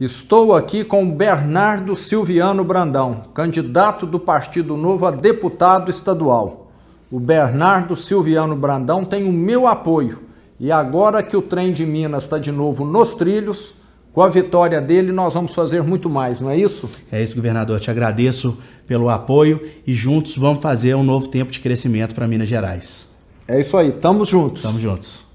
Estou aqui com Bernardo Silviano Brandão, candidato do Partido Novo a deputado estadual. O Bernardo Silviano Brandão tem o meu apoio. E agora que o trem de Minas está de novo nos trilhos, com a vitória dele, nós vamos fazer muito mais, não é isso? É isso, governador. Te agradeço pelo apoio e juntos vamos fazer um novo tempo de crescimento para Minas Gerais. É isso aí. Tamo juntos. Tamo juntos.